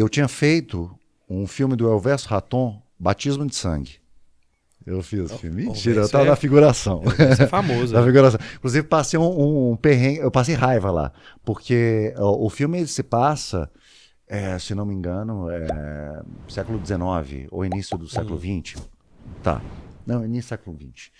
Eu tinha feito um filme do Elvis Raton, Batismo de Sangue. Eu fiz o oh, filme. Oh, Mentira, eu tava é... na figuração. Isso é famoso. na né? figuração. Inclusive, passei um, um, perrengue, eu passei raiva lá. Porque o, o filme se passa, é, se não me engano, é, século XIX ou início do século XX. Hum. Tá. Não, início do século XX.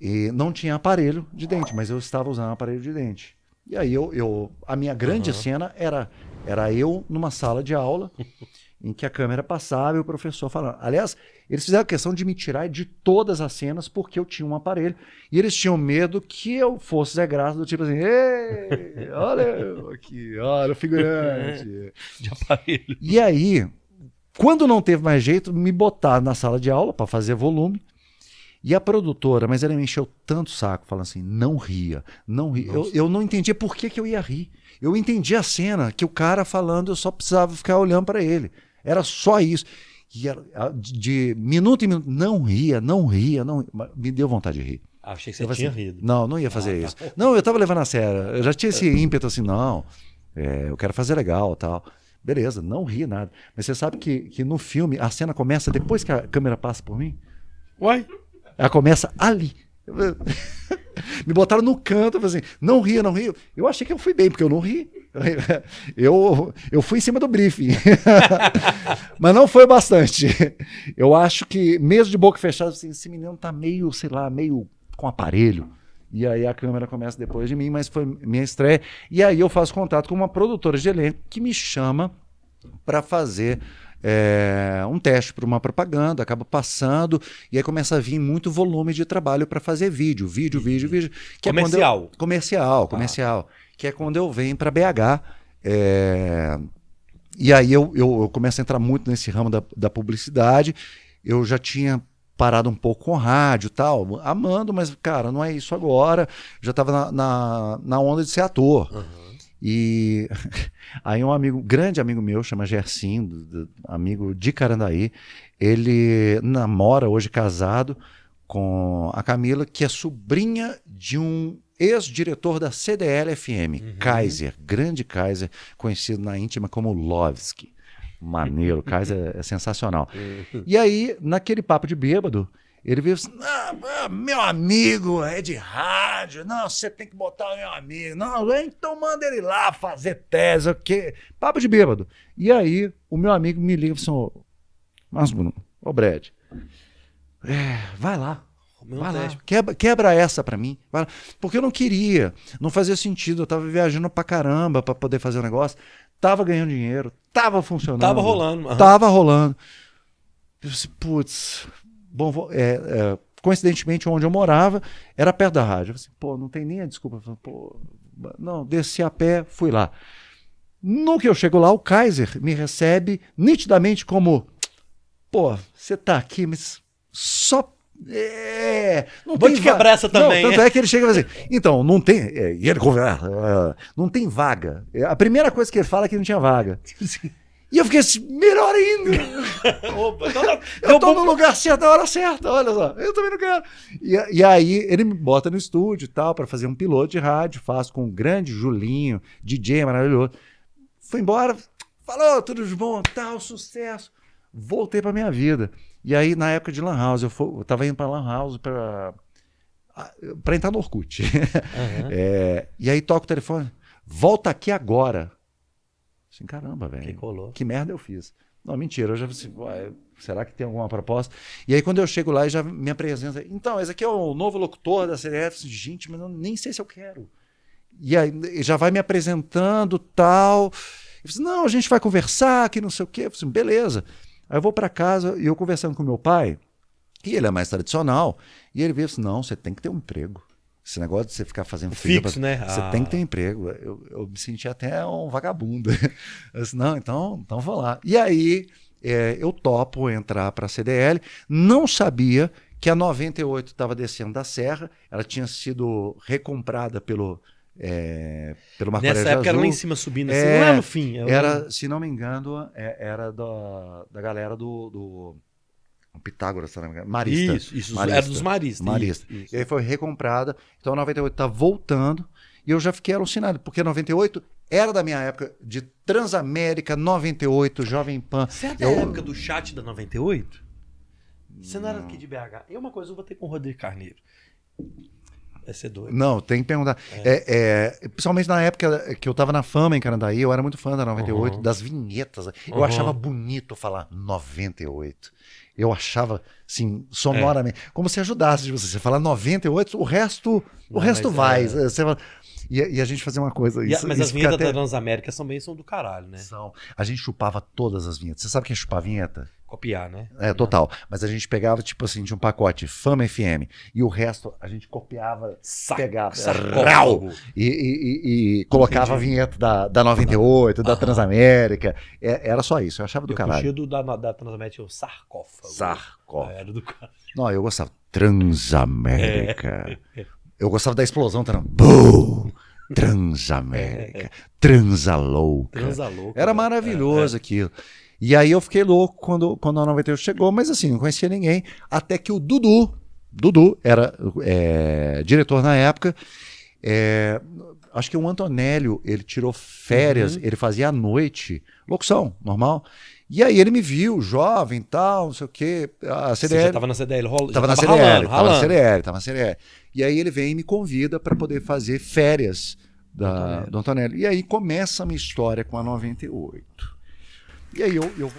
E não tinha aparelho de dente, mas eu estava usando um aparelho de dente. E aí eu, eu a minha grande uhum. cena era era eu numa sala de aula em que a câmera passava e o professor falando. Aliás, eles fizeram questão de me tirar de todas as cenas porque eu tinha um aparelho e eles tinham medo que eu fosse Zé Graça do tipo assim, Ei, olha aqui, olha o figurante. de aparelho. E aí, quando não teve mais jeito, me botaram na sala de aula para fazer volume e a produtora, mas ela me encheu tanto saco, falando assim: não ria, não ria. Eu, eu, não entendia por que, que eu ia rir. Eu entendi a cena que o cara falando, eu só precisava ficar olhando para ele. Era só isso. E de, de minuto em minuto, não ria, não ria, não. Me deu vontade de rir. Ah, achei que você tinha assim, rido. Não, não ia ah, fazer ah, isso. Tá. Não, eu tava levando a sério. Eu já tinha esse ímpeto assim, não, é, eu quero fazer legal tal. Beleza, não ri nada. Mas você sabe que, que no filme a cena começa depois que a câmera passa por mim? Uai? Ela começa ali. Me botaram no canto, eu assim, não ria, não ria. Eu achei que eu fui bem, porque eu não ri. Eu, eu fui em cima do briefing. Mas não foi bastante. Eu acho que, mesmo de boca fechada, assim, esse menino tá meio, sei lá, meio com aparelho. E aí a câmera começa depois de mim, mas foi minha estreia. E aí eu faço contato com uma produtora de elenco que me chama para fazer é, um teste para uma propaganda, acaba passando, e aí começa a vir muito volume de trabalho para fazer vídeo, vídeo, vídeo, vídeo. comercial. É eu, comercial, comercial. Ah. Que é quando eu venho para BH. É, e aí eu, eu, eu, começo a entrar muito nesse ramo da, da publicidade. Eu já tinha parado um pouco com rádio e tal, amando, mas, cara, não é isso agora. Já estava na, na, na, onda de ser ator. Uhum. E aí um amigo, grande amigo meu, chama Gersindo, amigo de Carandaí, ele namora hoje casado com a Camila, que é sobrinha de um ex-diretor da CDL-FM, uhum. Kaiser, grande Kaiser, conhecido na íntima como Lovski. Maneiro, Kaiser é, é sensacional. E aí, naquele papo de bêbado, ele veio assim, ah, ah, meu amigo é de rádio, não, você tem que botar o meu amigo, não, então manda ele lá fazer tese, o que quê? Papo de bêbado. E aí, o meu amigo me liga assim, mas Bruno, ô Brad, é, vai lá, vai lá, quebra, quebra essa para mim, porque eu não queria, não fazia sentido, eu tava viajando pra caramba para poder fazer o um negócio, tava ganhando dinheiro, tava funcionando. Tava rolando. Mano. Tava rolando. Eu disse, putz Bom, é, é, coincidentemente, onde eu morava era perto da rádio. Eu falei, assim, pô, não tem nem a desculpa. Falei, pô, não, desci a pé, fui lá. No que eu chego lá, o Kaiser me recebe nitidamente como: pô, você tá aqui, mas só. É, não Vou tem te quebrar essa também. Não, tanto é. que ele chega e fala assim: então, não tem. É, e ele conversa: ah, não tem vaga. É, a primeira coisa que ele fala é que não tinha vaga. E eu fiquei assim, melhor ainda. Opa, então tá- eu tô no lugar certo, na hora certa, olha só. Eu também não quero. E, e aí ele me bota no estúdio e tal, para fazer um piloto de rádio, faço com o grande Julinho, DJ maravilhoso. Fui embora, falou, tudo de bom, tal, sucesso. Voltei para minha vida. E aí, na época de Lan House, eu, fui, eu tava indo para Lan House para entrar no Orkut. Uhum. É, e aí toca o telefone, volta aqui agora. Assim, caramba, velho. Que colou. Que merda eu fiz. Não, mentira, eu já disse será que tem alguma proposta? E aí quando eu chego lá e já me apresenta, então, esse aqui é o novo locutor da CDF, gente, mas eu nem sei se eu quero. E aí já vai me apresentando, tal. Eu disse, não, a gente vai conversar, que não sei o quê. Eu disse, beleza. Aí eu vou para casa e eu conversando com meu pai, que ele é mais tradicional, e ele veio assim, não, você tem que ter um emprego. Esse negócio de você ficar fazendo fila. Fixo, pra... né? Você ah. tem que ter um emprego. Eu, eu me senti até um vagabundo. Eu disse, não, então, então vou lá. E aí é, eu topo entrar para a CDL. Não sabia que a 98 estava descendo da serra. Ela tinha sido recomprada pelo, é, pelo Marco Nessa época Azul. era lá em cima subindo, assim, é, lá no fim. É era, era, se não me engano, é, era da, da galera do, do Pitágoras, se não me engano. Marista. Isso, isso é marista. era dos maristas. Marista. E aí foi recomprada. Então 98 está voltando. E eu já fiquei alucinado, porque 98 era da minha época de Transamérica, 98, Jovem Pan. Você é da eu... época do chat da 98? Você não, não era aqui de BH. É uma coisa eu vou ter com o Rodrigo Carneiro. Vai é ser doido. Não, tem que perguntar. É. é. É, principalmente na época que eu tava na fama em Canandaí, eu era muito fã da 98, uhum. das vinhetas. Eu uhum. achava bonito falar 98. Eu achava, assim, sonoramente. É. Como se ajudasse de tipo assim, você. Você falar 98, o resto, Não, o resto vai. Você fala, e, e, a gente fazia uma coisa. Isso, mas isso as vinhetas até... da Transamérica também são do caralho, né? São. A gente chupava todas as vinhetas. Você sabe quem é chupar vinheta? copiar, né? É, total. Mas a gente pegava, tipo assim, de um pacote Fama FM e o resto a gente copiava, Sa pegava, rau, e, e, e, colocava Entendi. a vinheta da, da 98, ah, da Transamérica. É, era só isso, eu achava do eu caralho. O da, da Transamérica é o sarcófago. Sarcófago. É, era do caralho. Não, eu gostava. Transamérica. É. Eu gostava da explosão, tá? Transamérica, é. transa louca. Era maravilhoso né? é, é. aquilo. E aí eu fiquei louco quando, quando a 98 chegou, mas assim, não conhecia ninguém. Até que o Dudu, Dudu era é, diretor na época, é, acho que o Antonélio, ele tirou férias, uhum. ele fazia à noite, locução, normal. E aí ele me viu, jovem tal, não sei o quê. A CDL. Você já tava na CDL, estava tava, na CDL ralando, tava ralando. na CDL, tava na CDL. E aí ele vem e me convida para poder fazer férias da, Antonelli. do Antonelli. E aí começa a minha história com a 98. 也有有。